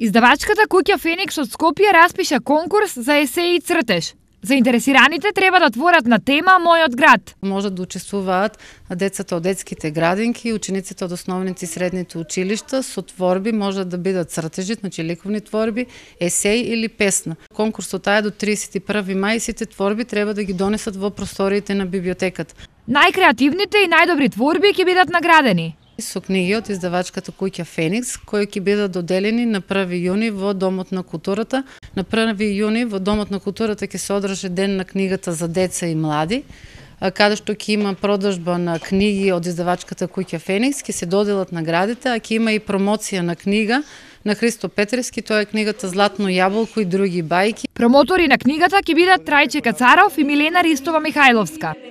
Издавачката куќа Феникс од Скопје распиша конкурс за есеј и цртеж. Заинтересираните треба да отворат на тема Мојот град. Можат да учествуваат децата од детските градинки, учениците од основните и средните училишта со творби, можат да бидат цртежи, значи ликовни творби, есеј или песна. Конкурсот е до 31 мај сите творби треба да ги донесат во просториите на библиотеката. Најкреативните и најдобри творби ќе бидат наградени со книги од издавачката куќа Феникс, кои ќе бидат доделени на 1 јуни во Домот на културата. На 1 јуни во Домот на културата ќе се одржи ден на книгата за деца и млади, каде што ќе има продажба на книги од издавачката куќа Феникс, ќе се доделат наградите, а ќе има и промоција на книга на Христо Петрески, тоа е книгата Златно јаболко и други бајки. Промотори на книгата ќе бидат Трајче Кацаров и Милена Ристова Михајловска.